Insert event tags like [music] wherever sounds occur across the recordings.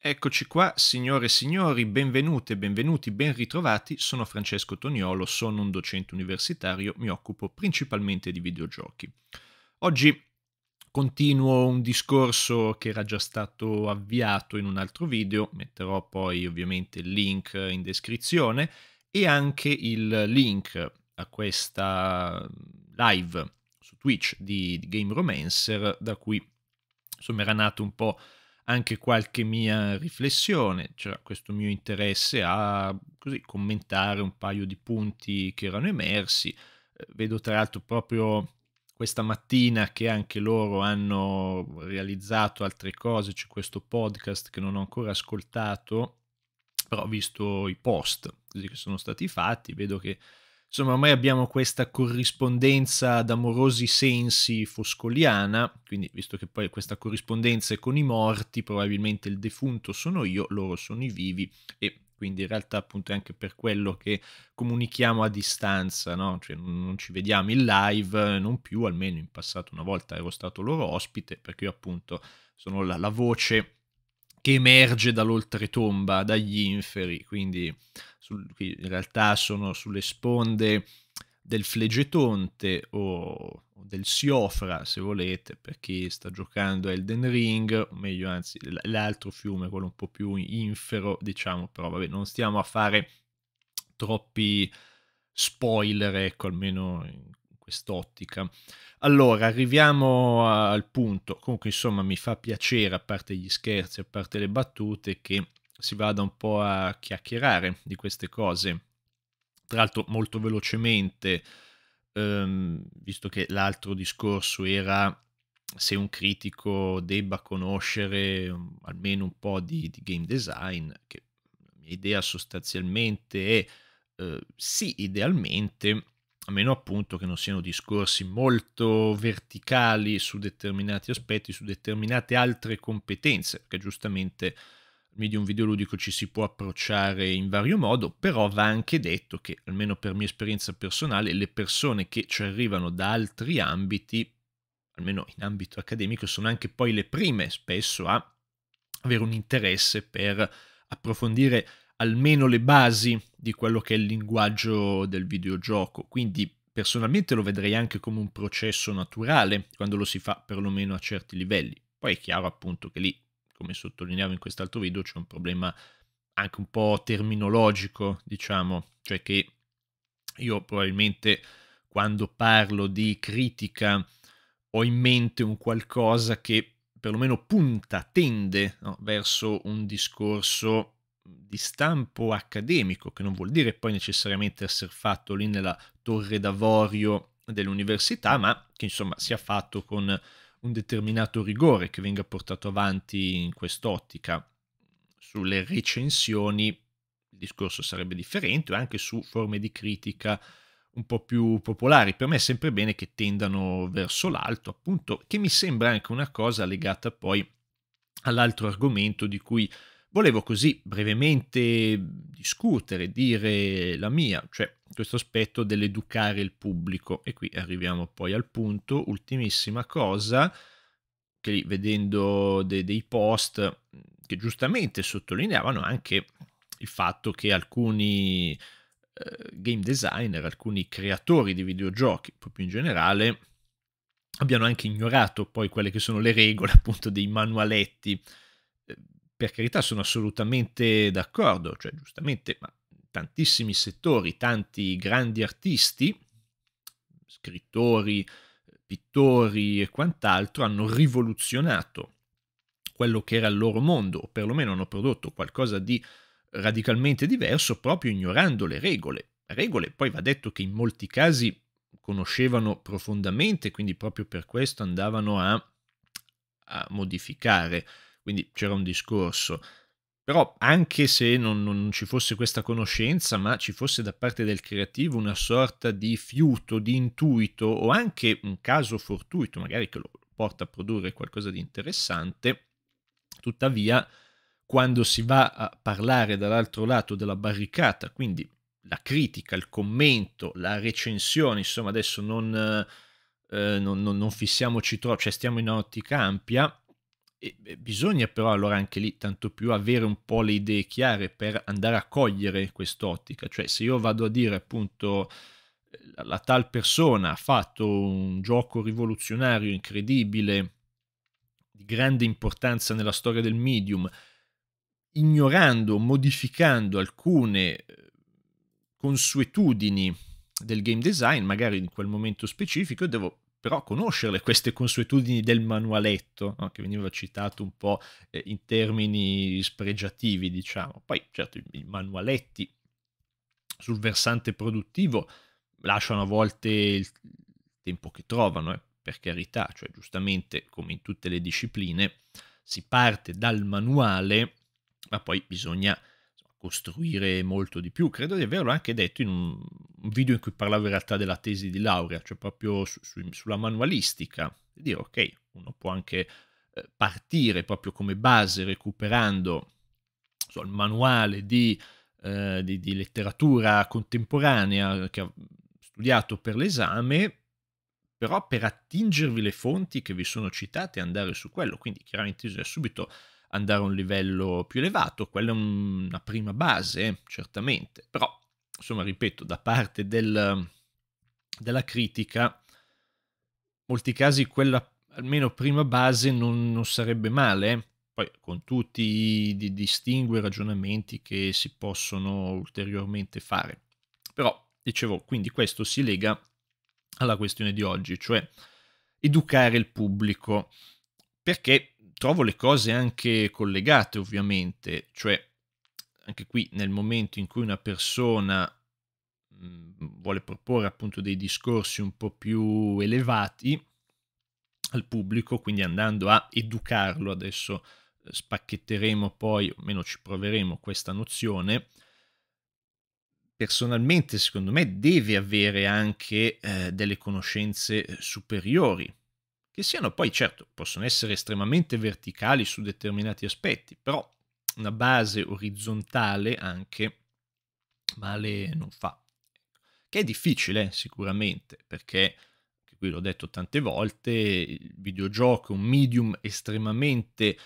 Eccoci qua, signore e signori, benvenute, benvenuti, ben ritrovati. Sono Francesco Toniolo, sono un docente universitario, mi occupo principalmente di videogiochi. Oggi continuo un discorso che era già stato avviato in un altro video, metterò poi ovviamente il link in descrizione e anche il link a questa live su Twitch di Game Romancer da cui insomma era nato un po' anche qualche mia riflessione, c'era cioè questo mio interesse a così, commentare un paio di punti che erano emersi. Eh, vedo tra l'altro proprio questa mattina che anche loro hanno realizzato altre cose, c'è questo podcast che non ho ancora ascoltato, però ho visto i post così, che sono stati fatti, vedo che Insomma, ormai abbiamo questa corrispondenza ad amorosi sensi foscoliana, quindi visto che poi questa corrispondenza è con i morti, probabilmente il defunto sono io, loro sono i vivi e quindi in realtà appunto è anche per quello che comunichiamo a distanza, no? cioè, non ci vediamo in live, non più, almeno in passato una volta ero stato loro ospite, perché io appunto sono la, la voce che emerge dall'oltretomba, dagli inferi, quindi sul, in realtà sono sulle sponde del Flegetonte o del Siofra, se volete, per chi sta giocando Elden Ring, o meglio anzi l'altro fiume, quello un po' più infero, diciamo, però vabbè, non stiamo a fare troppi spoiler, ecco, almeno in quest'ottica. Allora, arriviamo al punto, comunque insomma mi fa piacere, a parte gli scherzi, a parte le battute, che si vada un po' a chiacchierare di queste cose. Tra l'altro molto velocemente, ehm, visto che l'altro discorso era se un critico debba conoscere mm, almeno un po' di, di game design, che la mia idea sostanzialmente è eh, sì, idealmente, a meno appunto che non siano discorsi molto verticali su determinati aspetti, su determinate altre competenze, perché giustamente il medium videoludico ci si può approcciare in vario modo, però va anche detto che, almeno per mia esperienza personale, le persone che ci arrivano da altri ambiti, almeno in ambito accademico, sono anche poi le prime spesso a avere un interesse per approfondire almeno le basi di quello che è il linguaggio del videogioco. Quindi personalmente lo vedrei anche come un processo naturale quando lo si fa perlomeno a certi livelli. Poi è chiaro appunto che lì, come sottolineavo in quest'altro video, c'è un problema anche un po' terminologico, diciamo, cioè che io probabilmente quando parlo di critica ho in mente un qualcosa che perlomeno punta, tende no? verso un discorso di stampo accademico, che non vuol dire poi necessariamente essere fatto lì nella torre d'avorio dell'università, ma che insomma sia fatto con un determinato rigore che venga portato avanti in quest'ottica. Sulle recensioni il discorso sarebbe differente, anche su forme di critica un po' più popolari. Per me è sempre bene che tendano verso l'alto, appunto, che mi sembra anche una cosa legata poi all'altro argomento di cui Volevo così brevemente discutere, dire la mia, cioè questo aspetto dell'educare il pubblico. E qui arriviamo poi al punto, ultimissima cosa, che lì vedendo de dei post che giustamente sottolineavano anche il fatto che alcuni eh, game designer, alcuni creatori di videogiochi, proprio in generale, abbiano anche ignorato poi quelle che sono le regole [laughs] appunto dei manualetti per carità sono assolutamente d'accordo, cioè giustamente, ma tantissimi settori, tanti grandi artisti, scrittori, pittori e quant'altro hanno rivoluzionato quello che era il loro mondo, o perlomeno hanno prodotto qualcosa di radicalmente diverso proprio ignorando le regole. Regole, poi va detto che in molti casi conoscevano profondamente, quindi proprio per questo andavano a, a modificare quindi c'era un discorso. Però anche se non, non, ci fosse questa conoscenza, ma ci fosse da parte del creativo una sorta di fiuto, di intuito o anche un caso fortuito, magari che lo porta a produrre qualcosa di interessante, tuttavia quando si va a parlare dall'altro lato della barricata, quindi la critica, il commento, la recensione, insomma adesso non, eh, non, non fissiamoci troppo, cioè stiamo in ottica ampia, e bisogna però allora anche lì tanto più avere un po' le idee chiare per andare a cogliere quest'ottica, cioè se io vado a dire appunto la, la tal persona ha fatto un gioco rivoluzionario incredibile di grande importanza nella storia del medium, ignorando, modificando alcune eh, consuetudini del game design, magari in quel momento specifico, devo però conoscerle queste consuetudini del manualetto, no? che veniva citato un po' eh, in termini spregiativi, diciamo. Poi, certo, i manualetti sul versante produttivo lasciano a volte il tempo che trovano, eh, per carità, cioè giustamente come in tutte le discipline si parte dal manuale, ma poi bisogna costruire molto di più. Credo di averlo anche detto in un video in cui parlavo in realtà della tesi di laurea, cioè proprio su, su, sulla manualistica. E dire, ok, uno può anche eh, partire proprio come base recuperando so, il manuale di, eh, di, di letteratura contemporanea che ha studiato per l'esame, però per attingervi le fonti che vi sono citate e andare su quello. Quindi chiaramente bisogna subito andare a un livello più elevato, quella è una prima base, certamente, però insomma, ripeto, da parte del, della critica, in molti casi quella almeno prima base non, non sarebbe male, poi con tutti i distinguo e ragionamenti che si possono ulteriormente fare. Però, dicevo, quindi questo si lega alla questione di oggi, cioè educare il pubblico, perché trovo le cose anche collegate ovviamente, cioè anche qui nel momento in cui una persona mm, vuole proporre appunto dei discorsi un po' più elevati al pubblico, quindi andando a educarlo, adesso eh, spacchetteremo poi, o meno ci proveremo questa nozione, personalmente secondo me deve avere anche eh, delle conoscenze eh, superiori che siano poi certo, possono essere estremamente verticali su determinati aspetti, però una base orizzontale anche male non fa. Che è difficile eh, sicuramente, perché, qui l'ho detto tante volte, il videogioco è un medium estremamente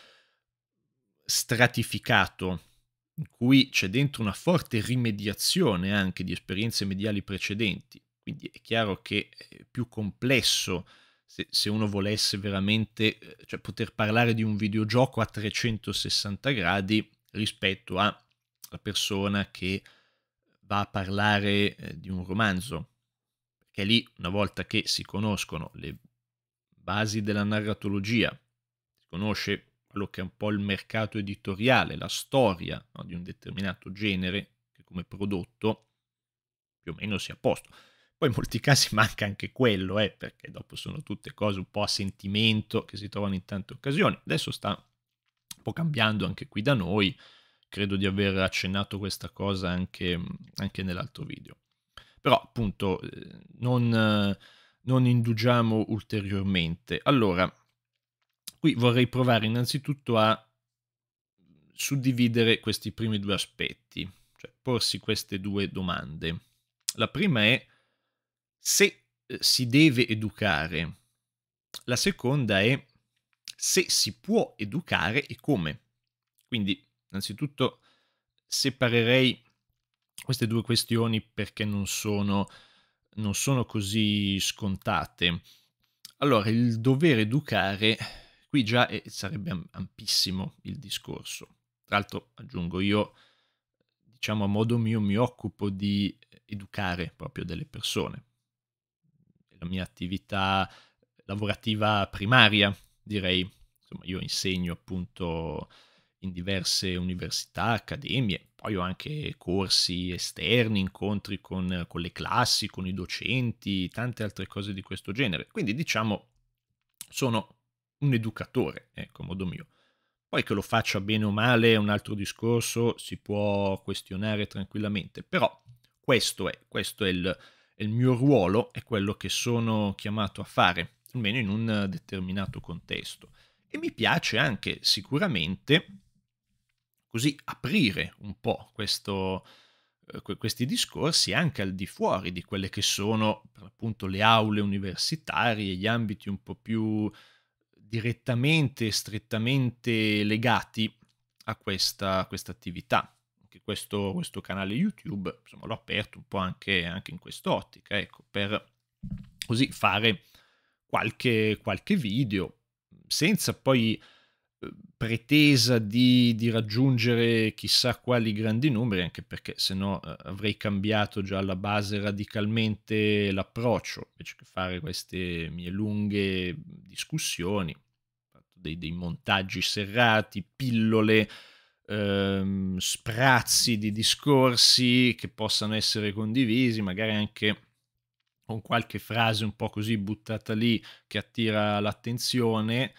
stratificato, in cui c'è dentro una forte rimediazione anche di esperienze mediali precedenti. Quindi è chiaro che è più complesso se, se uno volesse veramente eh, cioè, poter parlare di un videogioco a 360 gradi rispetto alla persona che va a parlare eh, di un romanzo. Perché lì, una volta che si conoscono le basi della narratologia, si conosce quello che è un po' il mercato editoriale, la storia no, di un determinato genere, che come prodotto più o meno sia a posto. Poi in molti casi [laughs] manca anche quello, eh, perché dopo sono tutte cose un po' a sentimento che si trovano in tante occasioni. Adesso sta un po' cambiando anche qui da noi, credo di aver accennato questa cosa anche, anche nell'altro video. Però appunto eh, non, non indugiamo ulteriormente. Allora, qui vorrei provare innanzitutto a suddividere questi primi due aspetti, cioè porsi queste due domande. La prima è se eh, si deve educare. La seconda è se si può educare e come. Quindi, innanzitutto, separerei queste due questioni perché non sono, non sono così scontate. Allora, il dovere educare, qui già è, eh, sarebbe ampissimo il discorso. Tra l'altro, aggiungo, io, diciamo a modo mio, mi occupo di eh, educare proprio delle persone, la mia attività lavorativa primaria, direi. Insomma, io insegno appunto in diverse università, accademie, poi ho anche corsi esterni, incontri con, con le classi, con i docenti, tante altre cose di questo genere. Quindi diciamo sono un educatore, ecco, eh, modo mio. Poi che lo faccia bene o male è un altro discorso, si può questionare tranquillamente, però questo è, questo è il, il mio ruolo è quello che sono chiamato a fare, almeno in un determinato contesto. E mi piace anche sicuramente così aprire un po' questo, eh, questi discorsi anche al di fuori di quelle che sono per l'appunto le aule universitarie, gli ambiti un po' più direttamente, e strettamente legati a questa, a questa attività questo, questo canale YouTube, insomma, l'ho aperto un po' anche, anche in quest'ottica, ecco, per così fare qualche, qualche video senza poi eh, pretesa di, di, raggiungere chissà quali grandi numeri, anche perché se no eh, avrei cambiato già alla base radicalmente l'approccio, invece che fare queste mie lunghe discussioni, dei, dei montaggi serrati, pillole, ehm, sprazzi di discorsi che possano essere condivisi, magari anche con qualche frase un po' così buttata lì che attira l'attenzione,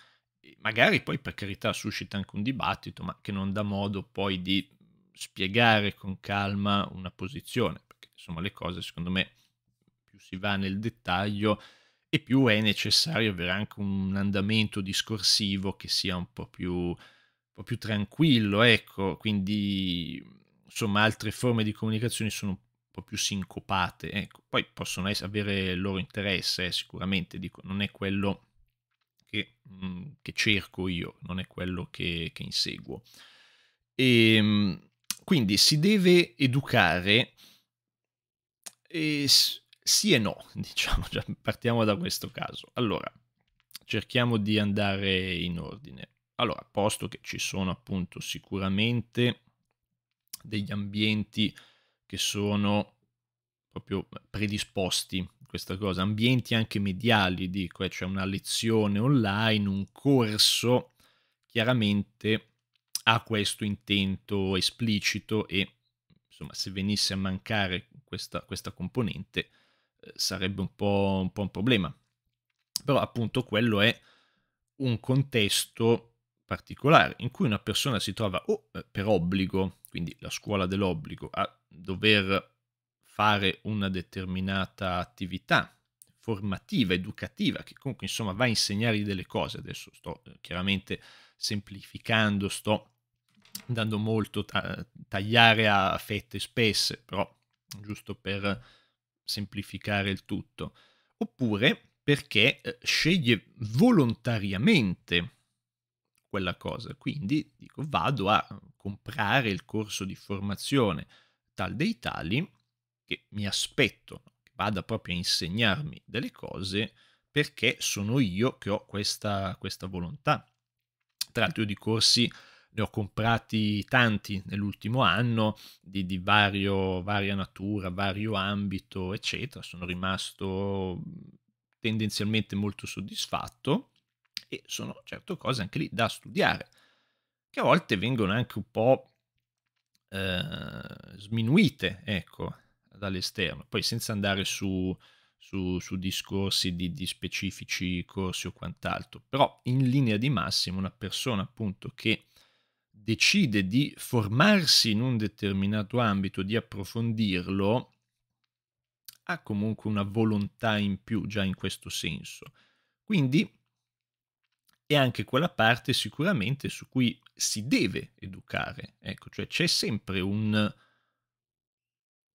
magari poi per carità suscita anche un dibattito, ma che non dà modo poi di spiegare con calma una posizione, perché insomma le cose secondo me più si va nel dettaglio e più è necessario avere anche un andamento discorsivo che sia un po' più po' più tranquillo, ecco, quindi insomma altre forme di comunicazione sono un po' più sincopate, ecco. poi possono essere, avere il loro interesse eh, sicuramente, dico, non è quello che, mh, mm, che, cerco io, non è quello che, che inseguo. E, ehm, quindi si deve educare e sì e no, [laughs] diciamo, partiamo da questo caso. Allora, cerchiamo di andare in ordine. Allora, posto che ci sono appunto sicuramente degli ambienti che sono proprio predisposti a questa cosa, ambienti anche mediali, dico, eh, c'è cioè una lezione online, un corso, chiaramente ha questo intento esplicito e insomma se venisse a mancare questa, questa componente eh, sarebbe un po', un po' un problema. Però appunto quello è un contesto particolare in cui una persona si trova o eh, per obbligo, quindi la scuola dell'obbligo, a dover fare una determinata attività formativa, educativa, che comunque insomma va a insegnargli delle cose. Adesso sto eh, chiaramente semplificando, sto dando molto a eh, tagliare a fette spesse, però giusto per semplificare il tutto. Oppure perché sceglie volontariamente quella cosa. Quindi dico, vado a comprare il corso di formazione tal dei tali che mi aspetto che vada proprio a insegnarmi delle cose perché sono io che ho questa, questa volontà. Tra l'altro io di corsi ne ho comprati tanti nell'ultimo anno di, di vario, varia natura, vario ambito, eccetera. Sono rimasto tendenzialmente molto soddisfatto e sono certe cose anche lì da studiare, che a volte vengono anche un po' eh, sminuite, ecco, dall'esterno, poi senza andare su, su, su discorsi di, di specifici corsi o quant'altro, però in linea di massima una persona appunto che decide di formarsi in un determinato ambito, di approfondirlo, ha comunque una volontà in più già in questo senso. Quindi e anche quella parte sicuramente su cui si deve educare. Ecco, cioè c'è sempre un,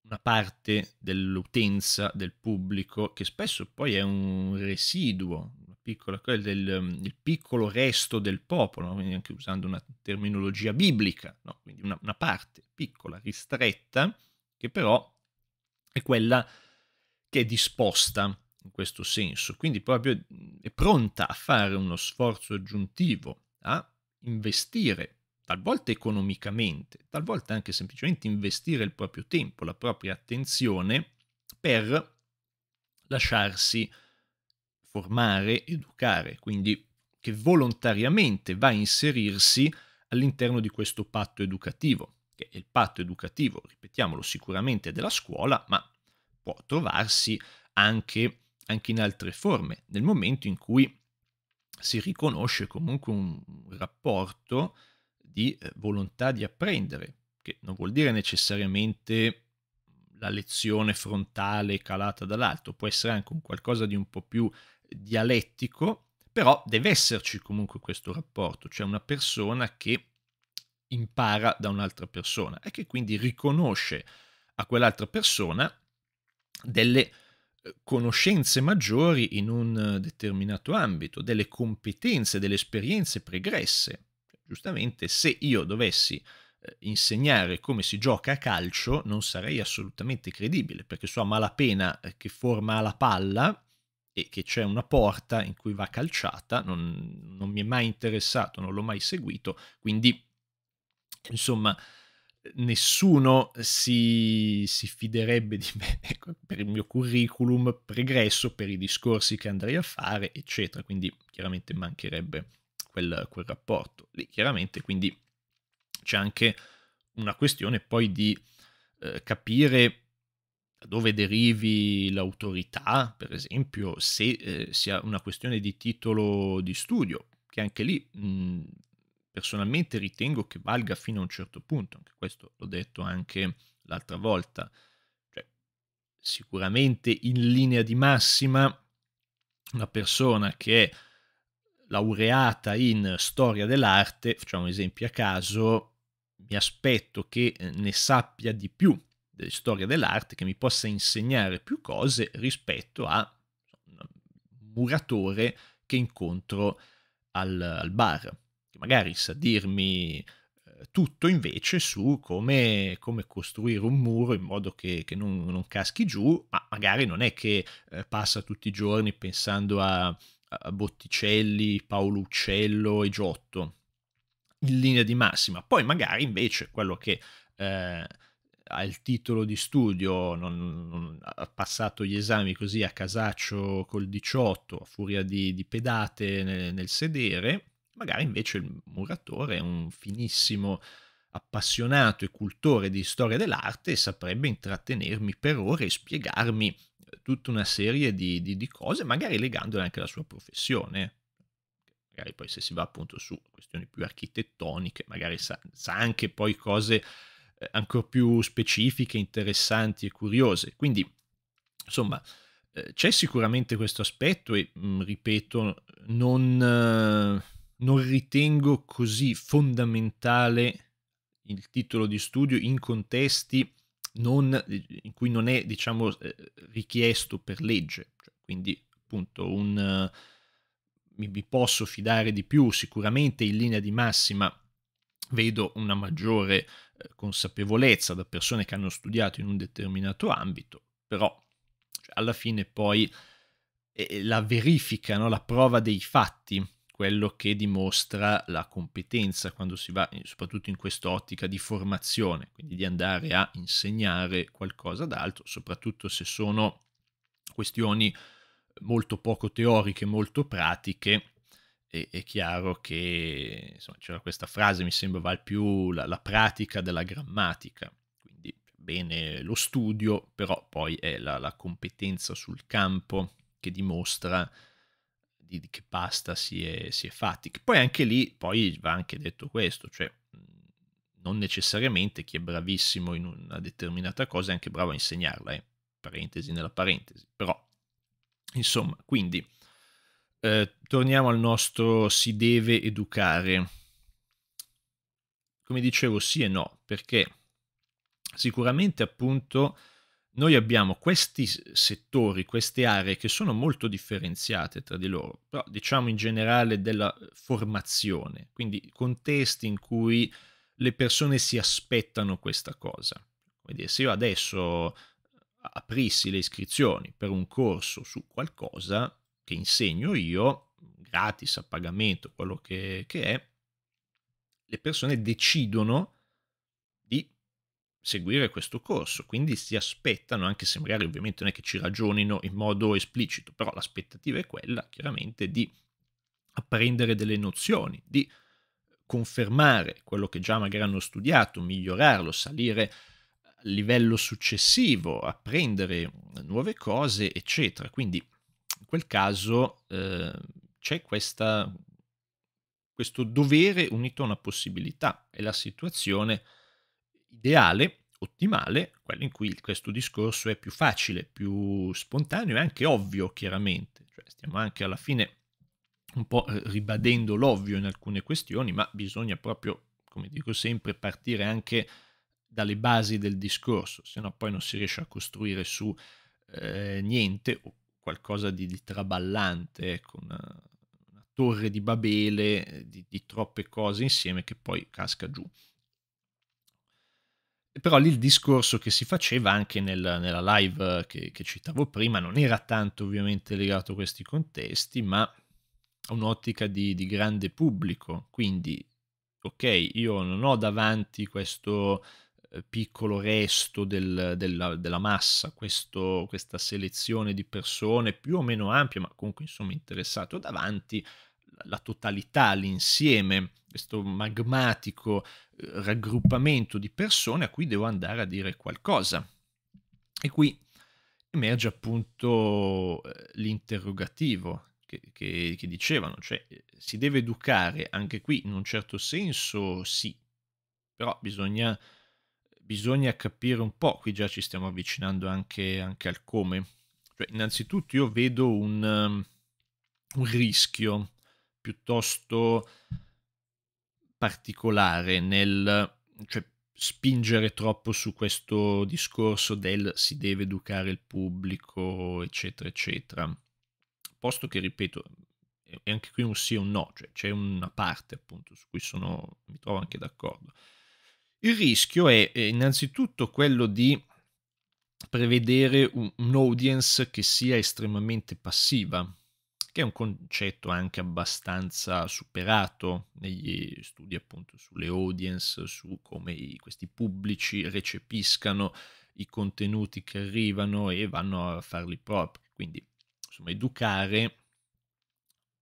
una parte dell'utenza, del pubblico, che spesso poi è un residuo, piccola, del, il piccolo resto del popolo, quindi anche usando una terminologia biblica, no? quindi una, una parte piccola, ristretta, che però è quella che è disposta in questo senso, quindi proprio è pronta a fare uno sforzo aggiuntivo, a investire, talvolta economicamente, talvolta anche semplicemente investire il proprio tempo, la propria attenzione per lasciarsi formare, educare, quindi che volontariamente va a inserirsi all'interno di questo patto educativo, che è il patto educativo, ripetiamolo sicuramente, della scuola, ma può trovarsi anche anche in altre forme, nel momento in cui si riconosce comunque un rapporto di eh, volontà di apprendere, che non vuol dire necessariamente la lezione frontale calata dall'alto, può essere anche un qualcosa di un po' più dialettico, però deve esserci comunque questo rapporto, cioè una persona che impara da un'altra persona e che quindi riconosce a quell'altra persona delle conoscenze maggiori in un determinato ambito, delle competenze, delle esperienze pregresse. Giustamente, se io dovessi eh, insegnare come si gioca a calcio non sarei assolutamente credibile perché so a malapena eh, che forma la palla e che c'è una porta in cui va calciata, non, non mi è mai interessato, non l'ho mai seguito, quindi insomma nessuno si, si, fiderebbe di me [laughs] ecco, per il mio curriculum pregresso, per i discorsi che andrei a fare, eccetera. Quindi chiaramente mancherebbe quel, quel rapporto. Lì chiaramente quindi c'è anche una questione poi di eh, capire da dove derivi l'autorità, per esempio, se eh, sia una questione di titolo di studio, che anche lì mh, personalmente ritengo che valga fino a un certo punto, anche questo l'ho detto anche l'altra volta, cioè, sicuramente in linea di massima una persona che è laureata in storia dell'arte, facciamo esempi a caso, mi aspetto che eh, ne sappia di più di storia dell'arte, che mi possa insegnare più cose rispetto a un muratore che incontro al, al bar che magari sa dirmi eh, tutto invece su come, come, costruire un muro in modo che, che non, non, caschi giù, ma magari non è che eh, passa tutti i giorni pensando a, a, Botticelli, Paolo Uccello e Giotto in linea di massima. Poi magari invece quello che eh, ha il titolo di studio, non, non, ha passato gli esami così a casaccio col 18, a furia di, di pedate nel, nel sedere, Magari invece il muratore è un finissimo appassionato e cultore di storia dell'arte e saprebbe intrattenermi per ore e spiegarmi eh, tutta una serie di, di, di cose, magari legandole anche alla sua professione. Magari poi se si va appunto su questioni più architettoniche, magari sa, sa anche poi cose eh, ancora più specifiche, interessanti e curiose. Quindi, insomma, eh, c'è sicuramente questo aspetto e, mm, ripeto, non non ritengo così fondamentale il titolo di studio in contesti non, in cui non è diciamo, eh, richiesto per legge. Cioè, quindi appunto un, mi, mi posso fidare di più, sicuramente in linea di massima vedo una maggiore eh, consapevolezza da persone che hanno studiato in un determinato ambito, però cioè, alla fine poi eh, la verifica, no? la prova dei fatti quello che dimostra la competenza quando si va, eh, soprattutto in quest'ottica di formazione, quindi di andare a insegnare qualcosa d'altro, soprattutto se sono questioni molto poco teoriche, molto pratiche, è, chiaro che c'era questa frase, mi sembra, sembrava più la, la pratica della grammatica, quindi bene lo studio, però poi è la, la competenza sul campo che dimostra di, di che pasta si è, si è, fatti. Poi anche lì poi va anche detto questo, cioè non necessariamente chi è bravissimo in una determinata cosa è anche bravo a insegnarla, eh? parentesi nella parentesi, però insomma, quindi eh, torniamo al nostro si deve educare. Come dicevo, sì e no, perché sicuramente appunto noi abbiamo questi settori, queste aree che sono molto differenziate tra di loro, però diciamo in generale della formazione, quindi contesti in cui le persone si aspettano questa cosa. Quindi se io adesso aprissi le iscrizioni per un corso su qualcosa che insegno io, gratis, a pagamento, quello che, che è, le persone decidono seguire questo corso, quindi si aspettano, anche se magari ovviamente non è che ci ragionino in modo esplicito, però l'aspettativa è quella chiaramente di apprendere delle nozioni, di confermare quello che già magari hanno studiato, migliorarlo, salire a livello successivo, apprendere nuove cose, eccetera. Quindi in quel caso eh, c'è questa, questo dovere unito a una possibilità e la situazione ideale, ottimale, quello in cui questo discorso è più facile, più spontaneo e anche ovvio, chiaramente. Cioè, stiamo anche alla fine un po' eh, ribadendo l'ovvio in alcune questioni, ma bisogna proprio, come dico sempre, partire anche dalle basi del discorso, se no poi non si riesce a costruire su eh, niente o qualcosa di, di traballante, ecco, una, una, torre di Babele, eh, di, di troppe cose insieme che poi casca giù però lì il discorso che si faceva anche nel, nella live eh, che, che, citavo prima non era tanto ovviamente legato a questi contesti, ma a un'ottica di, di, grande pubblico. Quindi, ok, io non ho davanti questo eh, piccolo resto del, della, della, massa, questo, questa selezione di persone più o meno ampia, ma comunque insomma interessato davanti la totalità, l'insieme, questo magmatico raggruppamento di persone a cui devo andare a dire qualcosa. E qui emerge appunto eh, l'interrogativo che, che, che, dicevano, cioè eh, si deve educare anche qui in un certo senso sì, però bisogna, bisogna capire un po', qui già ci stiamo avvicinando anche, anche al come. Cioè, innanzitutto io vedo un, ehm, un rischio piuttosto particolare nel cioè, spingere troppo su questo discorso del si deve educare il pubblico, eccetera, eccetera. Posto che, ripeto, è anche qui un sì o un no, cioè c'è una parte appunto su cui sono, mi trovo anche d'accordo. Il rischio è eh, innanzitutto quello di prevedere un, un audience che sia estremamente passiva, che è un concetto anche abbastanza superato negli studi appunto sulle audience, su come i, questi pubblici recepiscano i contenuti che arrivano e vanno a farli propri. Quindi, insomma, educare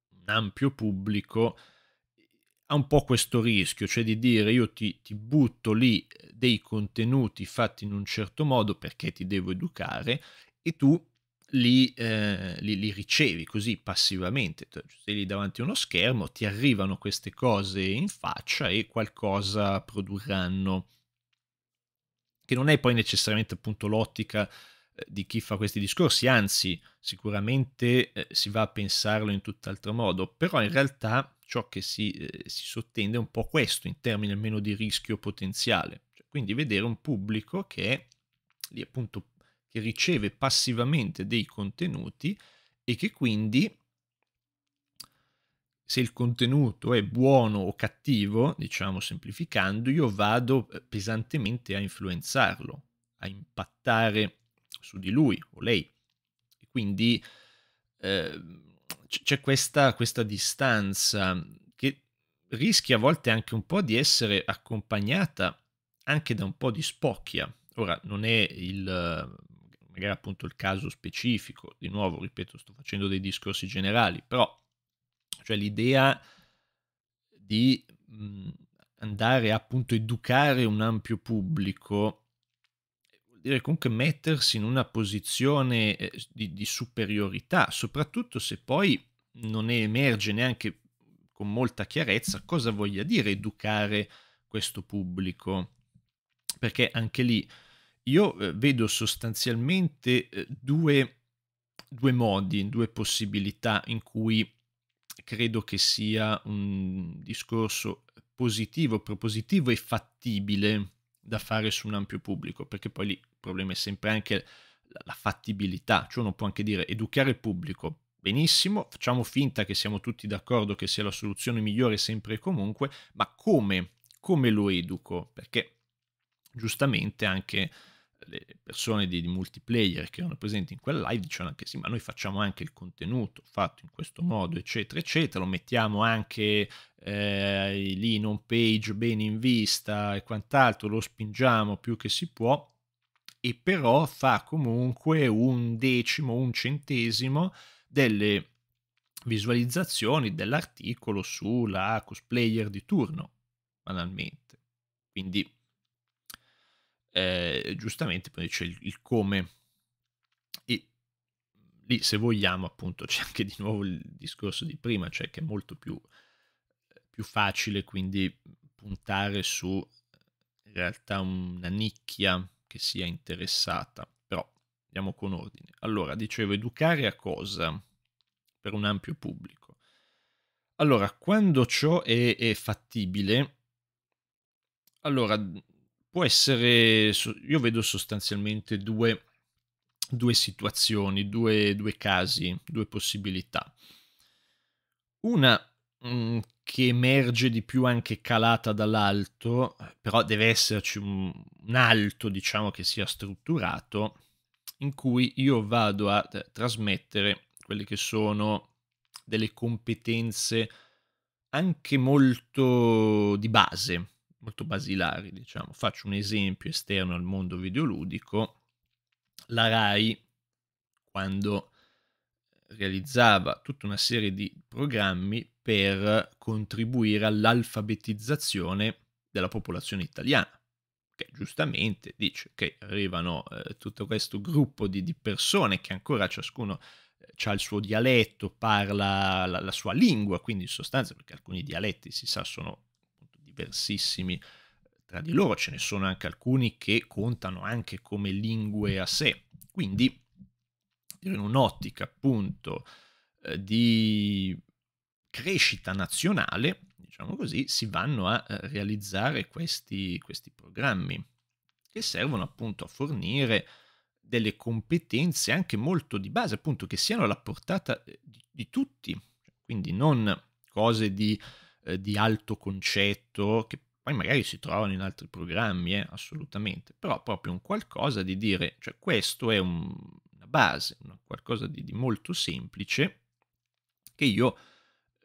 un ampio pubblico ha un po' questo rischio, cioè di dire io ti, ti butto lì dei contenuti fatti in un certo modo perché ti devo educare e tu li, eh, li, li, ricevi così passivamente, cioè, sei lì davanti a uno schermo, ti arrivano queste cose in faccia e qualcosa produrranno, che non è poi necessariamente appunto l'ottica eh, di chi fa questi discorsi, anzi sicuramente eh, si va a pensarlo in tutt'altro modo, però in realtà ciò che si, eh, si sottende è un po' questo in termini almeno di rischio potenziale, cioè, quindi vedere un pubblico che è lì appunto che riceve passivamente dei contenuti e che quindi se il contenuto è buono o cattivo, diciamo semplificando, io vado eh, pesantemente a influenzarlo, a impattare su di lui o lei. E quindi eh, c'è questa, questa distanza che rischia a volte anche un po' di essere accompagnata anche da un po' di spocchia. Ora, non è il magari appunto il caso specifico, di nuovo, ripeto, sto facendo dei discorsi generali, però cioè l'idea di mh, mhmm, andare a, appunto educare un ampio pubblico vuol dire comunque mettersi in una posizione eh, di, di superiorità, soprattutto se poi non ne emerge neanche con molta chiarezza cosa voglia dire educare questo pubblico, perché anche lì io eh, vedo sostanzialmente eh, due, due modi, due possibilità in cui credo che sia un discorso positivo, propositivo e fattibile da fare su un ampio pubblico, perché poi lì il problema è sempre anche la fattibilità, cioè uno può anche dire educare il pubblico, benissimo, facciamo finta che siamo tutti d'accordo che sia la soluzione migliore sempre e comunque, ma come, come lo educo? Perché giustamente anche le persone di, di, multiplayer che erano presenti in quella live dicevano anche sì, ma noi facciamo anche il contenuto fatto in questo mm. modo, eccetera, eccetera, lo mettiamo anche eh, lì in home page bene in vista e quant'altro, lo spingiamo più che si può e però fa comunque un decimo, un centesimo delle visualizzazioni dell'articolo sulla cosplayer di turno, banalmente. Quindi eh, giustamente poi c'è il, il, come. E lì, se vogliamo, appunto, [laughs] c'è anche di nuovo il discorso di prima, cioè che è molto più, più facile quindi puntare su in realtà una nicchia che sia interessata. Però andiamo con ordine. Allora, dicevo, educare a cosa? Per un ampio pubblico. Allora, quando ciò è, è fattibile, allora può essere, io vedo sostanzialmente due, due situazioni, due, due, casi, due possibilità. Una mh, mm, che emerge di più anche calata dall'alto, però deve esserci un, un alto, diciamo, che sia strutturato, in cui io vado a eh, trasmettere quelle che sono delle competenze anche molto di base, molto basilari, diciamo. Faccio un esempio esterno al mondo videoludico. La RAI, quando realizzava tutta una serie di programmi per contribuire all'alfabetizzazione della popolazione italiana, che giustamente dice che arrivano eh, tutto questo gruppo di, di, persone che ancora ciascuno eh, ha il suo dialetto, parla la, la sua lingua, quindi in sostanza perché alcuni dialetti si sa sono diversissimi eh, tra di loro, ce ne sono anche alcuni che contano anche come lingue a sé. Quindi, in un'ottica appunto eh, di crescita nazionale, diciamo così, si vanno a eh, realizzare questi, questi programmi che servono appunto a fornire delle competenze anche molto di base, appunto che siano alla portata di, di tutti, quindi non cose di eh, di alto concetto, che poi magari si trovano in altri programmi, eh, assolutamente, però proprio un qualcosa di dire, cioè questo è un, una base, un qualcosa di, di molto semplice che io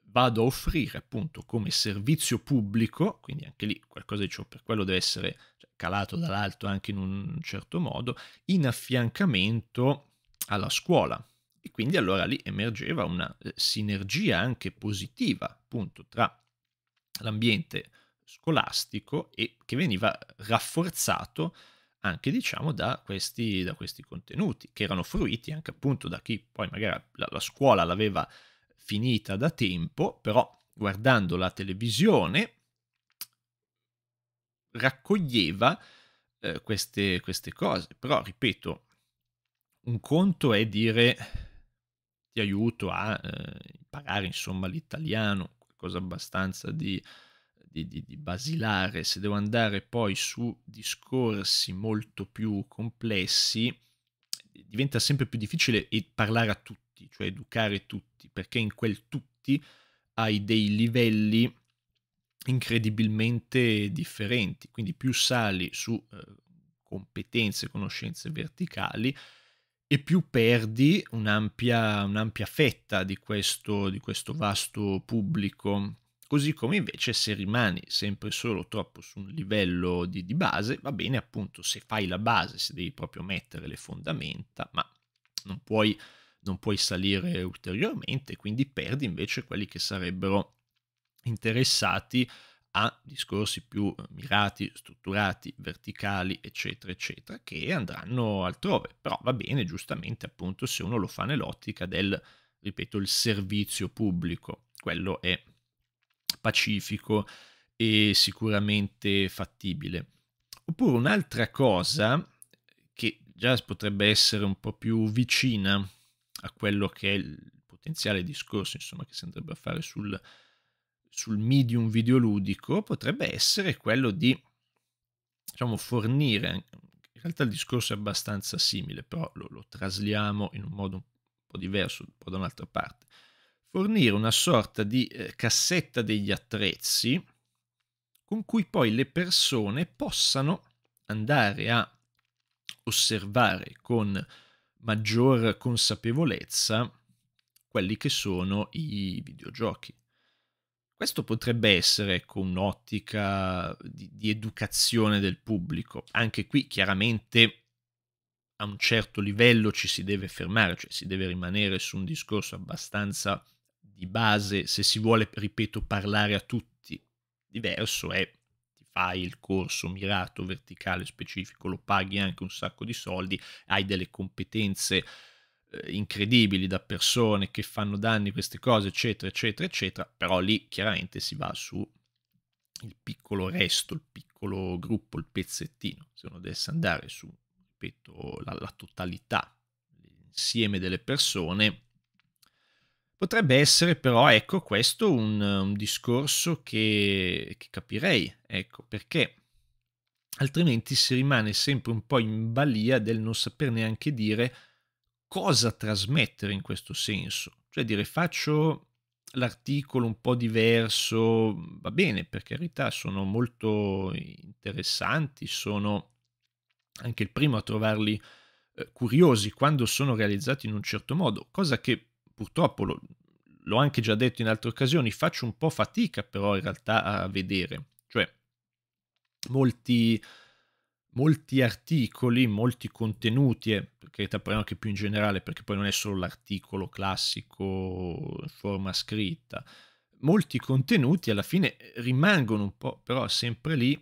vado a offrire appunto come servizio pubblico, quindi anche lì qualcosa di ciò per quello deve essere cioè, calato dall'alto anche in un certo modo, in affiancamento alla scuola. E quindi allora lì emergeva una eh, sinergia anche positiva appunto tra l'ambiente scolastico e che veniva rafforzato anche diciamo da questi, da questi, contenuti che erano fruiti anche appunto da chi poi magari la, la scuola l'aveva finita da tempo, però guardando la televisione raccoglieva eh, queste, queste cose. Però, ripeto, un conto è dire ti aiuto a eh, imparare insomma l'italiano, cosa abbastanza di, di, di, di basilare, se devo andare poi su discorsi molto più complessi, diventa sempre più difficile parlare a tutti, cioè educare tutti, perché in quel tutti hai dei livelli incredibilmente differenti, quindi più sali su eh, competenze, conoscenze verticali, e più perdi un'ampia, un'ampia fetta di questo, di questo vasto pubblico. Così come invece se rimani sempre solo troppo su un livello di, di, base, va bene appunto se fai la base, se devi proprio mettere le fondamenta, ma non puoi, non puoi salire ulteriormente, quindi perdi invece quelli che sarebbero interessati a a discorsi più eh, mirati, strutturati, verticali, eccetera, eccetera, che andranno altrove. Però va bene, giustamente, appunto, se uno lo fa nell'ottica del, ripeto, il servizio pubblico. Quello è pacifico e sicuramente fattibile. Oppure un'altra cosa che già potrebbe essere un po' più vicina a quello che è il potenziale discorso, insomma, che si andrebbe a fare sul sul medium videoludico potrebbe essere quello di diciamo, fornire, in realtà il discorso è abbastanza simile, però lo, lo trasliamo in un modo un po' diverso, un po' da un'altra parte, fornire una sorta di eh, cassetta degli attrezzi con cui poi le persone possano andare a osservare con maggior consapevolezza quelli che sono i videogiochi. Questo potrebbe essere ecco, un'ottica di, di, educazione del pubblico. Anche qui chiaramente a un certo livello ci si deve fermare, cioè si deve rimanere su un discorso abbastanza di base se si vuole, ripeto, parlare a tutti. Diverso è ti fai il corso mirato, verticale, specifico, lo paghi anche un sacco di soldi, hai delle competenze incredibili da persone che fanno danni, queste cose, eccetera, eccetera, eccetera, però lì chiaramente si va su il piccolo resto, il piccolo gruppo, il pezzettino, se uno dovesse andare su, ripeto, la, la totalità, l'insieme delle persone, Potrebbe essere però, ecco, questo un, un discorso che, che, capirei, ecco, perché altrimenti si rimane sempre un po' in balia del non saper neanche dire cosa trasmettere in questo senso. Cioè dire faccio l'articolo un po' diverso, va bene, per carità, sono molto interessanti, sono anche il primo a trovarli eh, curiosi quando sono realizzati in un certo modo, cosa che purtroppo lo, l'ho anche già detto in altre occasioni, faccio un po' fatica però in realtà a vedere, cioè molti molti articoli, molti contenuti, eh, e per carità parliamo anche più in generale, perché poi non è solo l'articolo classico, in forma scritta, molti contenuti alla fine rimangono un po' però sempre lì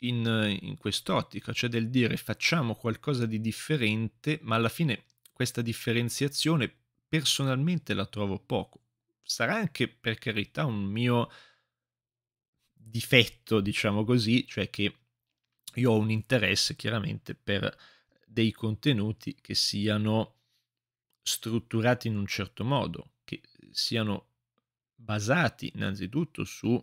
in, in quest'ottica, cioè del dire facciamo qualcosa di differente, ma alla fine questa differenziazione personalmente la trovo poco. Sarà anche per carità un mio difetto, diciamo così, cioè che io ho un interesse chiaramente per dei contenuti che siano strutturati in un certo modo, che siano basati innanzitutto su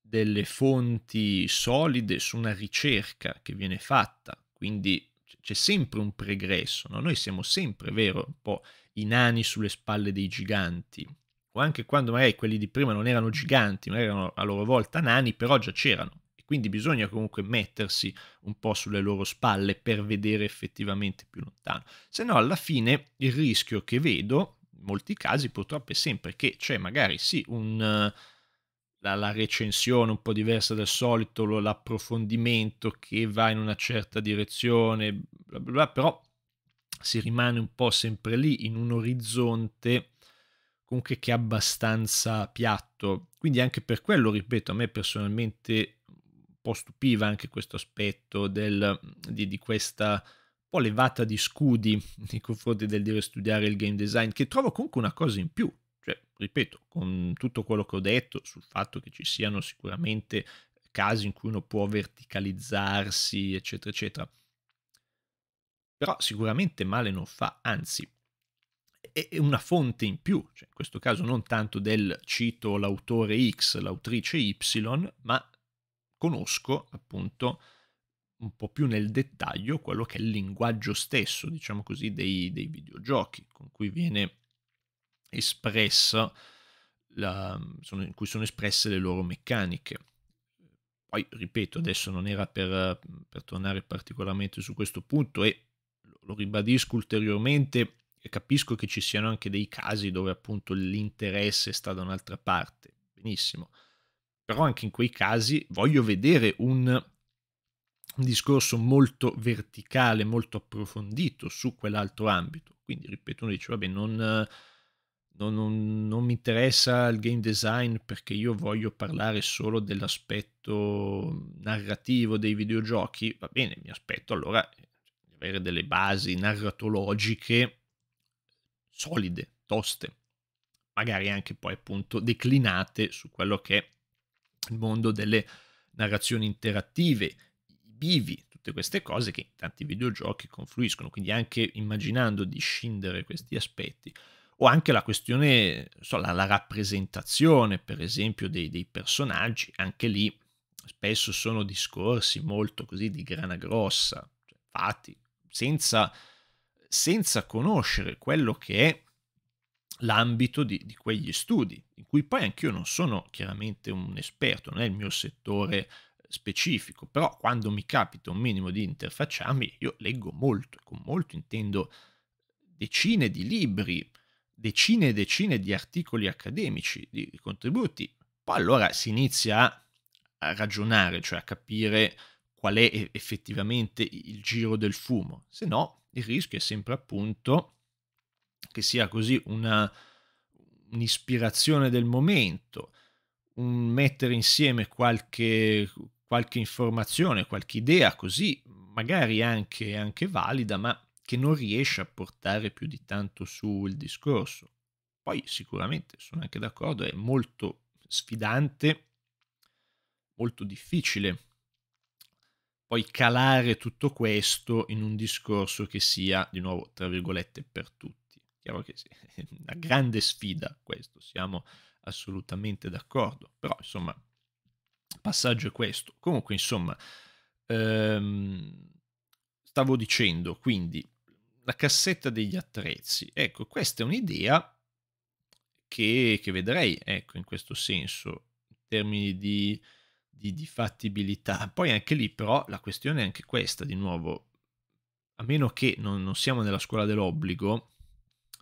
delle fonti solide, su una ricerca che viene fatta, quindi c'è sempre un pregresso, no? noi siamo sempre, vero, un po' i nani sulle spalle dei giganti, o anche quando magari quelli di prima non erano giganti, ma erano a loro volta nani, però già c'erano. Quindi bisogna comunque mettersi un po' sulle loro spalle per vedere effettivamente più lontano. Se no, alla fine il rischio che vedo, in molti casi purtroppo è sempre che c'è magari sì un la, recensione un po' diversa del solito, l'approfondimento che va in una certa direzione, bla bla bla, però si rimane un po' sempre lì in un orizzonte comunque che è abbastanza piatto. Quindi anche per quello, ripeto, a me personalmente po' stupiva anche questo aspetto del, mhmm, di, di, questa un po' levata di scudi [laughs] nei confronti del dire studiare il game design, che trovo comunque una cosa in più. Cioè, ripeto, con tutto quello che ho detto sul fatto che ci siano sicuramente casi in cui uno può verticalizzarsi, eccetera, eccetera. Però sicuramente male non fa, anzi, è una fonte in più, cioè in questo caso non tanto del cito l'autore X, l'autrice Y, ma conosco appunto un po' più nel dettaglio quello che è il linguaggio stesso, diciamo così, dei, dei videogiochi, con cui viene espressa la, sono, in cui sono espresse le loro meccaniche. Poi, ripeto, adesso non era per, per tornare particolarmente su questo punto e lo ribadisco ulteriormente, capisco che ci siano anche dei casi dove appunto l'interesse sta da un'altra parte, benissimo, però anche in quei casi voglio vedere un un discorso molto verticale, molto approfondito su quell'altro ambito. Quindi, ripeto, uno dice, vabbè, non, non, non, non mi interessa il game design perché io voglio parlare solo dell'aspetto narrativo dei videogiochi. Va bene, mi aspetto allora di avere delle basi narratologiche solide, toste, magari anche poi appunto declinate su quello che è il mondo delle narrazioni interattive, i bivi, tutte queste cose che in tanti videogiochi confluiscono, quindi anche immaginando di scindere questi aspetti. O anche la questione, so, la, la, rappresentazione, per esempio, dei, dei personaggi, anche lì spesso sono discorsi molto così di grana grossa, cioè, fatti senza, senza conoscere quello che è l'ambito di, di, quegli studi, in cui poi anch'io non sono chiaramente un esperto, non è il mio settore specifico, però quando mi capita un minimo di interfacciarmi, io leggo molto, con molto intendo decine di libri, decine e decine di articoli accademici, di, di contributi, poi allora si inizia a, a ragionare, cioè a capire qual è effettivamente il giro del fumo, se no il rischio è sempre appunto che sia così una, un'ispirazione del momento, un mettere insieme qualche, qualche informazione, qualche idea così, magari anche, anche valida, ma che non riesce a portare più di tanto sul discorso. Poi sicuramente sono anche d'accordo, è molto sfidante, molto difficile poi calare tutto questo in un discorso che sia, di nuovo, tra virgolette, per tutti. Chiaro che è [laughs] una grande sfida questo, siamo assolutamente d'accordo, però insomma, passaggio è questo. Comunque, insomma, ehm, stavo dicendo, quindi, la cassetta degli attrezzi. Ecco, questa è un'idea che, che vedrei, ecco, in questo senso, in termini di, di, di fattibilità. Poi anche lì, però, la questione è anche questa, di nuovo, a meno che non, non siamo nella scuola dell'obbligo,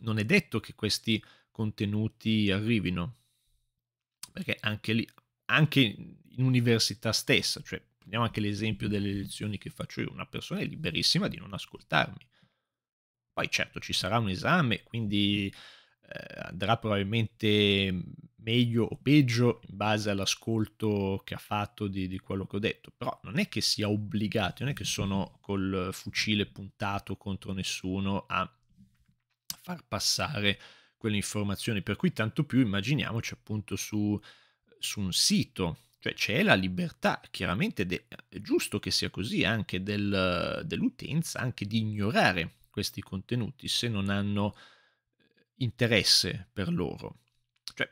non è detto che questi contenuti arrivino, perché anche lì, anche in università stessa, cioè prendiamo anche l'esempio delle lezioni che faccio io, una persona è liberissima di non ascoltarmi. Poi certo ci sarà un esame, quindi eh, andrà probabilmente meglio o peggio in base all'ascolto che ha fatto di, di, quello che ho detto, però non è che sia obbligato, non è che sono col fucile puntato contro nessuno a far passare quelle informazioni, per cui tanto più immaginiamoci appunto su, su un sito, cioè c'è la libertà, chiaramente de- è giusto che sia così anche del, dell'utenza, anche di ignorare questi contenuti se non hanno eh, interesse per loro. Cioè,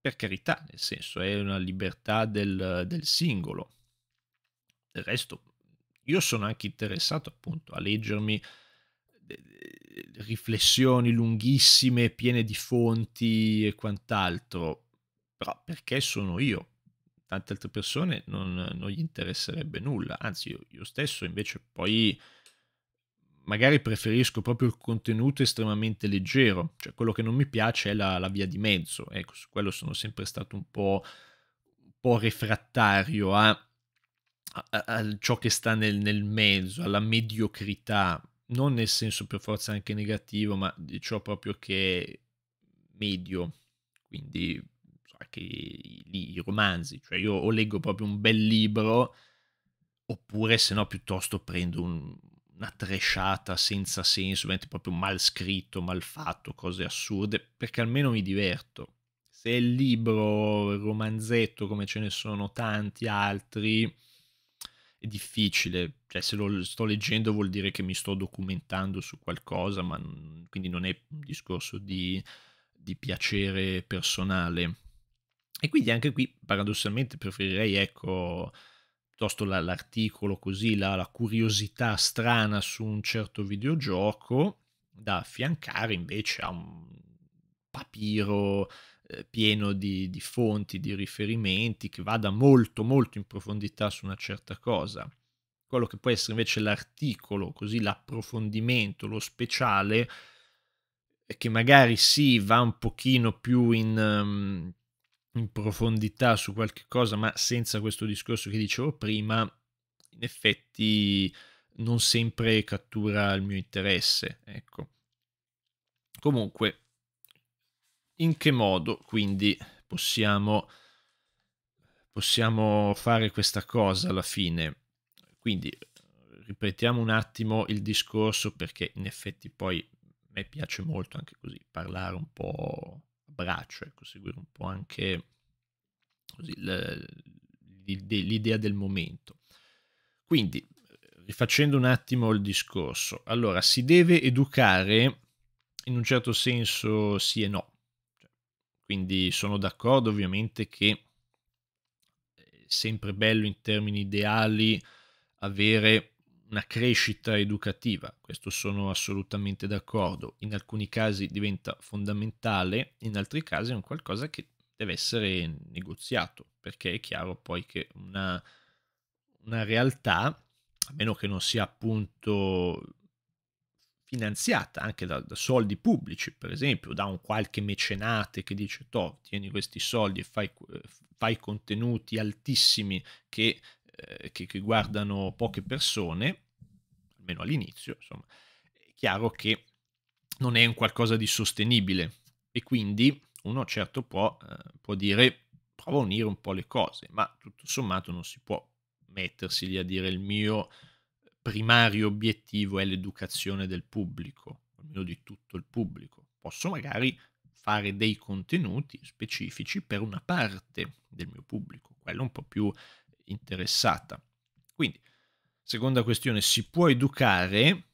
per carità, nel senso, è una libertà del, del singolo. Del resto, io sono anche interessato appunto a leggermi riflessioni lunghissime, piene di fonti e quant'altro, però perché sono io? Tante altre persone non, non gli interesserebbe nulla, anzi io, io stesso invece poi magari preferisco proprio il contenuto estremamente leggero, cioè quello che non mi piace è la, la via di mezzo, ecco, su quello sono sempre stato un po', un po refrattario a, a, a, ciò che sta nel, nel mezzo, alla mediocrità, non nel senso per forza anche negativo, ma di ciò proprio che è medio, quindi anche i, i, romanzi, cioè io o leggo proprio un bel libro, oppure se no piuttosto prendo un, una tresciata senza senso, proprio mal scritto, mal fatto, cose assurde, perché almeno mi diverto. Se è il libro, il romanzetto, come ce ne sono tanti altri, è difficile, cioè se lo sto leggendo vuol dire che mi sto documentando su qualcosa, ma quindi non è un discorso di, di piacere personale. E quindi anche qui paradossalmente preferirei, ecco, piuttosto l'articolo così, la, la curiosità strana su un certo videogioco da affiancare invece a un papiro eh, pieno di, di fonti, di riferimenti, che vada molto molto in profondità su una certa cosa. Quello che può essere invece l'articolo, così l'approfondimento, lo speciale, che magari sì, va un pochino più in, ehm, in, profondità su qualche cosa, ma senza questo discorso che dicevo prima, in effetti non sempre cattura il mio interesse. Ecco. Comunque, in che modo quindi possiamo, possiamo fare questa cosa alla fine. Quindi ripetiamo un attimo il discorso perché in effetti poi a me piace molto anche così parlare un po' a braccio, ecco, seguire un po' anche l'idea del momento. Quindi, rifacendo un attimo il discorso, allora si deve educare in un certo senso sì e no, quindi sono d'accordo ovviamente che è eh, sempre bello in termini ideali avere una crescita educativa, questo sono assolutamente d'accordo. In alcuni casi diventa fondamentale, in altri casi è un qualcosa che deve essere negoziato, perché è chiaro poi che una, una realtà, a meno che non sia appunto finanziata anche da, da, soldi pubblici, per esempio, da un qualche mecenate che dice, toh, tieni questi soldi e fai, fai contenuti altissimi che, eh, che, che, guardano poche persone, almeno all'inizio, insomma, è chiaro che non è un qualcosa di sostenibile e quindi uno certo può, eh, può dire prova a unire un po' le cose, ma tutto sommato non si può mettersi lì a dire il mio primario obiettivo è l'educazione del pubblico, almeno di tutto il pubblico. Posso magari fare dei contenuti specifici per una parte del mio pubblico, quella un po' più interessata. Quindi, seconda questione, si può educare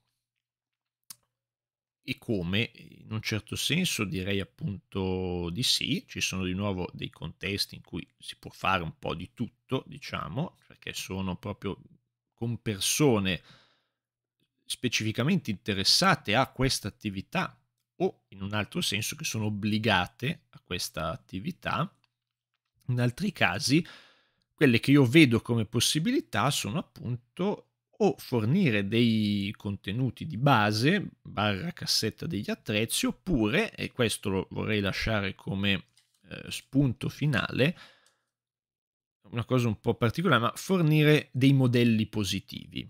e come? In un certo senso direi appunto di sì, ci sono di nuovo dei contesti in cui si può fare un po' di tutto, diciamo, perché sono proprio con persone specificamente interessate a questa attività o in un altro senso che sono obbligate a questa attività. In altri casi, quelle che io vedo come possibilità sono appunto o fornire dei contenuti di base, barra cassetta degli attrezzi, oppure, e questo lo vorrei lasciare come eh, spunto finale, una cosa un po' particolare, ma fornire dei modelli positivi,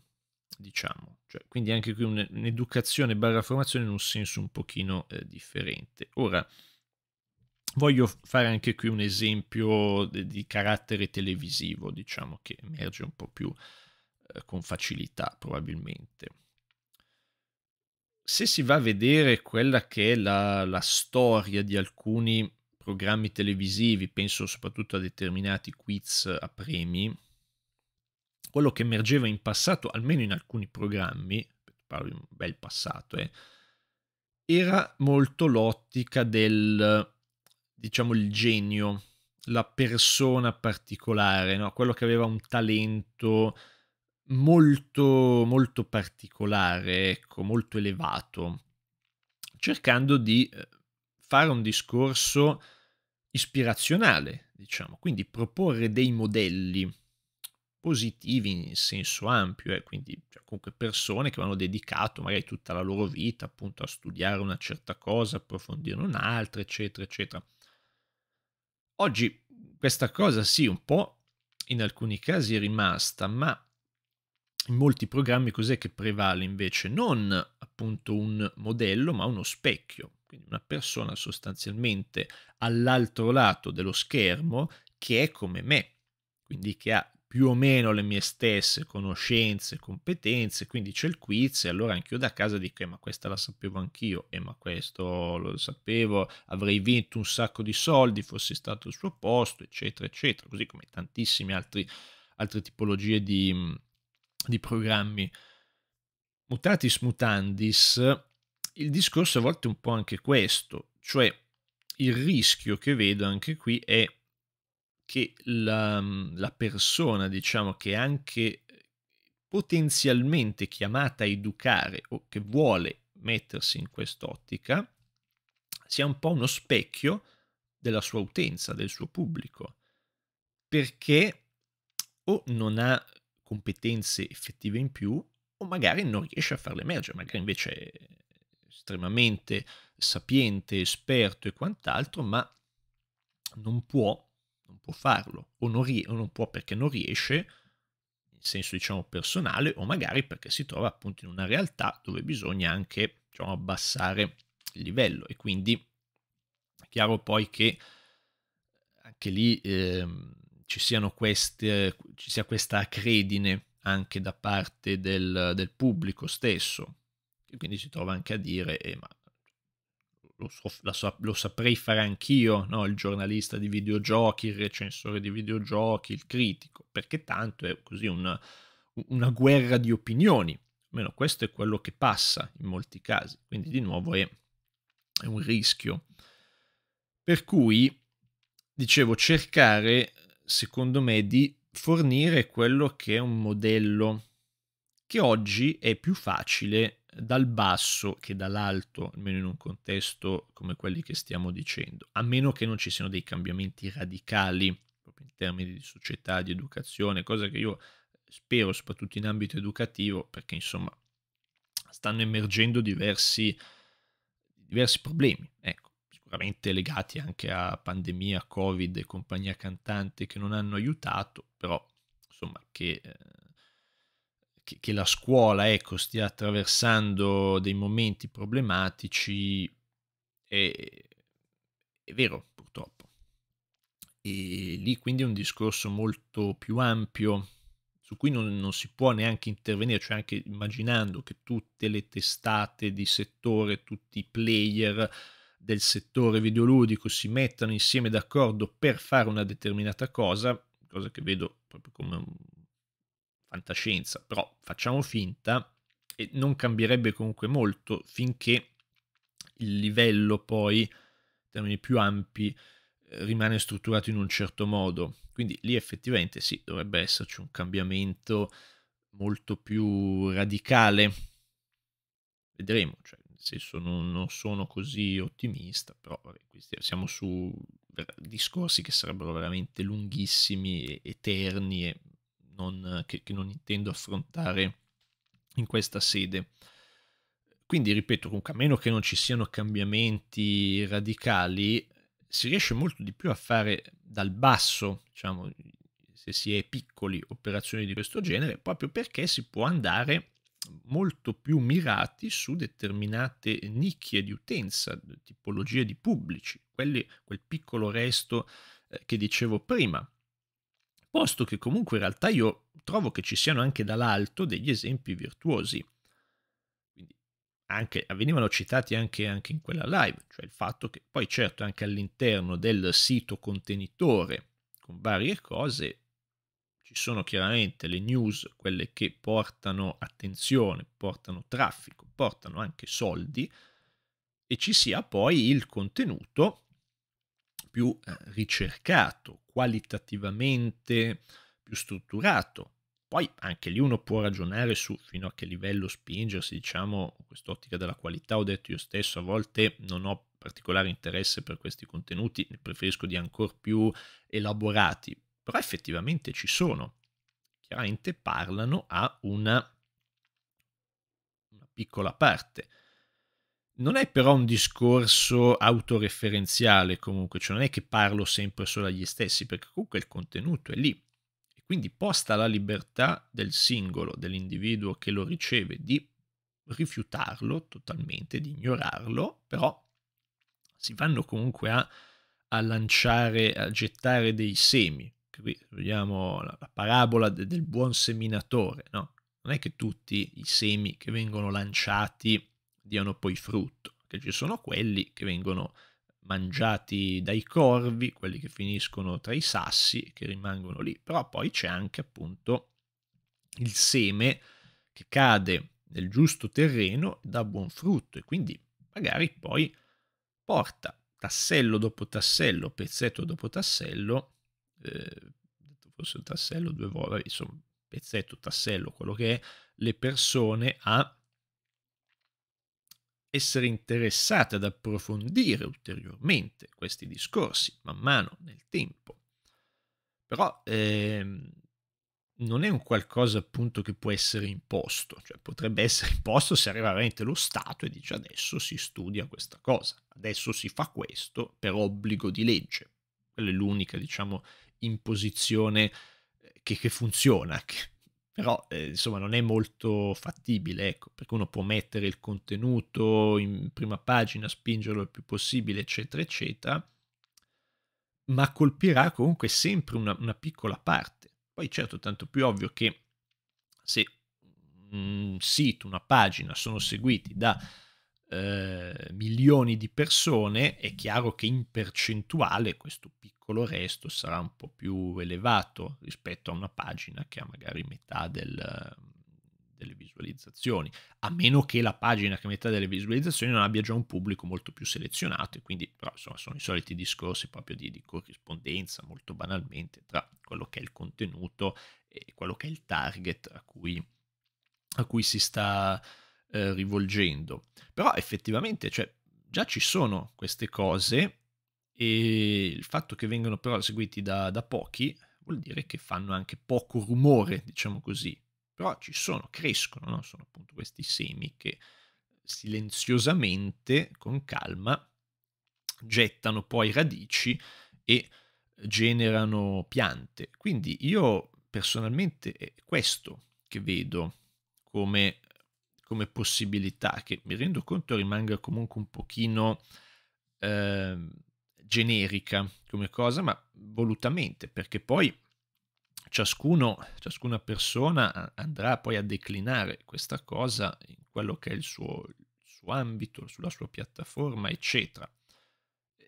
diciamo. Cioè, quindi anche qui un'educazione barra formazione in un senso un pochino eh, differente. Ora, voglio fare anche qui un esempio di carattere televisivo, diciamo, che emerge un po' più eh, con facilità, probabilmente se si va a vedere quella che è la, la storia di alcuni programmi televisivi, penso soprattutto a determinati quiz a premi, quello che emergeva in passato, almeno in alcuni programmi, parlo di un bel passato, eh, era molto l'ottica del, diciamo, il genio, la persona particolare, no? quello che aveva un talento molto, molto particolare, ecco, molto elevato, cercando di eh, fare un discorso ispirazionale, diciamo, quindi proporre dei modelli positivi in senso ampio, eh, quindi cioè, comunque persone che hanno dedicato magari tutta la loro vita appunto a studiare una certa cosa, approfondire un'altra, eccetera, eccetera. Oggi questa cosa sì, un po' in alcuni casi è rimasta, ma in molti programmi cos'è che prevale invece? Non appunto un modello, ma uno specchio, quindi una persona sostanzialmente all'altro lato dello schermo che è come me, quindi che ha più o meno le mie stesse conoscenze, competenze, quindi c'è il quiz e allora anch'io da casa dico, eh, ma questa la sapevo anch'io, eh, ma questo lo sapevo, avrei vinto un sacco di soldi, fossi stato al suo posto, eccetera, eccetera, così come tantissime altre tipologie di di programmi. Mutatis mutandis, il discorso a volte è un po' anche questo, cioè il rischio che vedo anche qui è che la, mm, la persona, diciamo, che anche potenzialmente chiamata a educare o che vuole mettersi in quest'ottica, sia un po' uno specchio della sua utenza, del suo pubblico, perché o non ha competenze effettive in più o magari non riesce a farle emergere, magari invece è estremamente sapiente, esperto e quant'altro, ma non può, non può farlo o non, o non può perché non riesce in senso diciamo personale o magari perché si trova appunto in una realtà dove bisogna anche diciamo, abbassare il livello e quindi è chiaro poi che anche lì ehm, ci, siano queste, eh, ci sia questa acredine anche da parte del, del pubblico stesso, che quindi si trova anche a dire, eh, ma lo, so, so, lo, saprei fare anch'io, no? il giornalista di videogiochi, il recensore di videogiochi, il critico, perché tanto è così una, una guerra di opinioni, almeno questo è quello che passa in molti casi, quindi di nuovo è, è un rischio. Per cui, dicevo, cercare secondo me, di fornire quello che è un modello che oggi è più facile dal basso che dall'alto, almeno in un contesto come quelli che stiamo dicendo, a meno che non ci siano dei cambiamenti radicali proprio in termini di società, di educazione, cosa che io spero soprattutto in ambito educativo, perché insomma stanno emergendo diversi, diversi problemi, ecco sicuramente legati anche a pandemia, covid e compagnia cantante che non hanno aiutato, però insomma che, eh, che, che la scuola ecco, stia attraversando dei momenti problematici è, è vero purtroppo. E lì quindi è un discorso molto più ampio su cui non, non, si può neanche intervenire, cioè anche immaginando che tutte le testate di settore, tutti i player del settore videoludico si mettano insieme d'accordo per fare una determinata cosa, cosa che vedo proprio come fantascienza, però facciamo finta e non cambierebbe comunque molto finché il livello poi, in termini più ampi, eh, rimane strutturato in un certo modo. Quindi lì effettivamente sì, dovrebbe esserci un cambiamento molto più radicale. Vedremo, cioè, senso non, non sono così ottimista, però siamo su discorsi che sarebbero veramente lunghissimi, eterni, e non, che, che non intendo affrontare in questa sede. Quindi, ripeto, comunque, a meno che non ci siano cambiamenti radicali, si riesce molto di più a fare dal basso, diciamo, se si è piccoli, operazioni di questo genere, proprio perché si può andare molto più mirati su determinate nicchie di utenza, tipologie di pubblici, quelli, quel piccolo resto eh, che dicevo prima. Posto che comunque in realtà io trovo che ci siano anche dall'alto degli esempi virtuosi. anche, venivano citati anche, anche in quella live, cioè il fatto che poi certo anche all'interno del sito contenitore con varie cose ci sono chiaramente le news, quelle che portano attenzione, portano traffico, portano anche soldi, e ci sia poi il contenuto più eh, ricercato, qualitativamente più strutturato. Poi anche lì uno può ragionare su fino a che livello spingersi, diciamo, quest'ottica della qualità. Ho detto io stesso, a volte non ho particolare interesse per questi contenuti, ne preferisco di ancora più elaborati, però effettivamente ci sono. Chiaramente parlano a una, una piccola parte. Non è però un discorso autoreferenziale comunque, cioè non è che parlo sempre solo agli stessi, perché comunque il contenuto è lì. E quindi posta la libertà del singolo, dell'individuo che lo riceve, di rifiutarlo totalmente, di ignorarlo, però si vanno comunque a, a lanciare, a gettare dei semi qui vediamo la, la parabola de, del buon seminatore, no? Non è che tutti i semi che vengono lanciati diano poi frutto, che ci sono quelli che vengono mangiati dai corvi, quelli che finiscono tra i sassi, che rimangono lì, però poi c'è anche appunto il seme che cade nel giusto terreno dà buon frutto e quindi magari poi porta tassello dopo tassello, pezzetto dopo tassello eh, detto forse un tassello, due volte, insomma, pezzetto, tassello, quello che è, le persone a essere interessate ad approfondire ulteriormente questi discorsi man mano nel tempo. Però ehm, non è un qualcosa appunto che può essere imposto, cioè potrebbe essere imposto se arriva veramente lo Stato e dice adesso si studia questa cosa, adesso si fa questo per obbligo di legge. Quella è l'unica, diciamo, in posizione eh, che, che funziona, [laughs] che, però eh, insomma non è molto fattibile, ecco, perché uno può mettere il contenuto in prima pagina, spingerlo il più possibile, eccetera, eccetera, ma colpirà comunque sempre una, una piccola parte. Poi certo, tanto più ovvio che se un sito, una pagina sono seguiti da eh, milioni di persone, è chiaro che in percentuale questo piccolo resto sarà un po' più elevato rispetto a una pagina che ha magari metà del, delle visualizzazioni, a meno che la pagina che metà delle visualizzazioni non abbia già un pubblico molto più selezionato, e quindi però, insomma, sono i soliti discorsi proprio di, di, corrispondenza, molto banalmente, tra quello che è il contenuto e quello che è il target a cui, a cui si sta eh, rivolgendo. Però effettivamente, cioè, già ci sono queste cose e il fatto che vengano però seguiti da, da pochi vuol dire che fanno anche poco rumore, diciamo così. Però ci sono, crescono, no? sono appunto questi semi che silenziosamente, con calma, gettano poi radici e generano piante. Quindi io personalmente è questo che vedo come come possibilità, che mi rendo conto rimanga comunque un pochino eh, generica come cosa, ma volutamente, perché poi ciascuno, ciascuna persona andrà poi a declinare questa cosa in quello che è il suo, il suo ambito, sulla sua piattaforma, eccetera.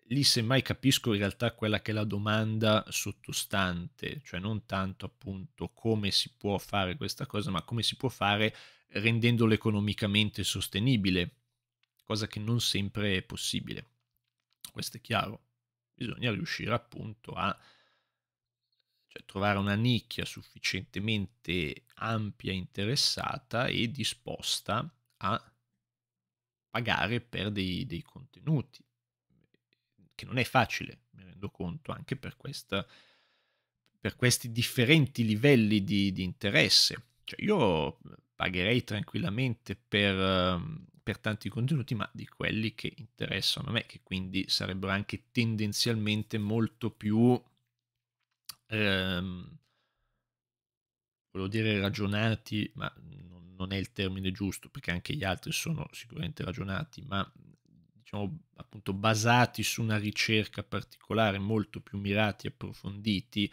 Lì semmai capisco in realtà quella che è la domanda sottostante, cioè non tanto appunto come si può fare questa cosa, ma come si può fare rendendolo economicamente sostenibile, cosa che non sempre è possibile. Questo è chiaro. Bisogna riuscire appunto a cioè, trovare una nicchia sufficientemente ampia, interessata e disposta a pagare per dei, dei contenuti, che non è facile, mi rendo conto, anche per, questa, per questi differenti livelli di, di interesse. Cioè, io pagherei tranquillamente per, ehm, per, tanti contenuti, ma di quelli che interessano a me, che quindi sarebbero anche tendenzialmente molto più, ehm, volevo dire ragionati, ma non, non è il termine giusto, perché anche gli altri sono sicuramente ragionati, ma diciamo appunto basati su una ricerca particolare, molto più mirati approfonditi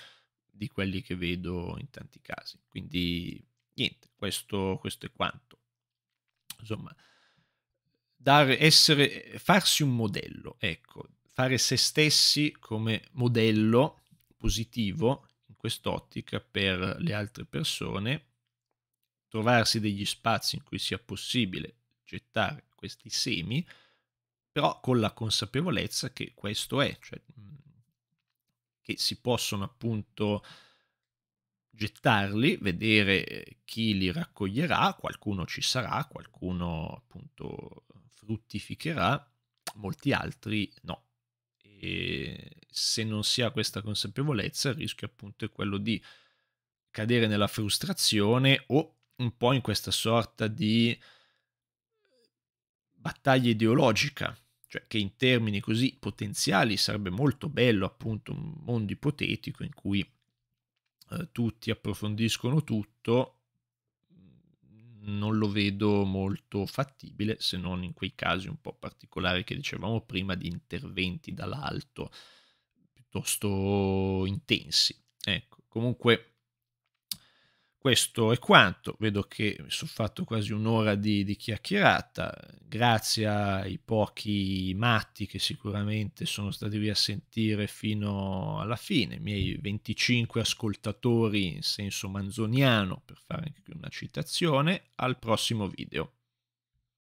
di quelli che vedo in tanti casi. Quindi niente, questo, questo è quanto. Insomma, dare, essere, farsi un modello, ecco, fare se stessi come modello positivo in quest'ottica per le altre persone, trovarsi degli spazi in cui sia possibile gettare questi semi, però con la consapevolezza che questo è, cioè che si possono appunto gettarli, vedere eh, chi li raccoglierà, qualcuno ci sarà, qualcuno appunto fruttificherà, molti altri no. E se non si ha questa consapevolezza, il rischio appunto è quello di cadere nella frustrazione o un po' in questa sorta di eh, battaglia ideologica, cioè che in termini così potenziali sarebbe molto bello appunto un mondo ipotetico in cui eh, tutti approfondiscono tutto, non lo vedo molto fattibile se non in quei casi un po' particolari che dicevamo prima di interventi dall'alto piuttosto intensi. Ecco, comunque questo è quanto, vedo che mi sono fatto quasi un'ora di, di chiacchierata, grazie ai pochi matti che sicuramente sono stati lì a sentire fino alla fine, i miei 25 ascoltatori in senso manzoniano, per fare anche una citazione, al prossimo video.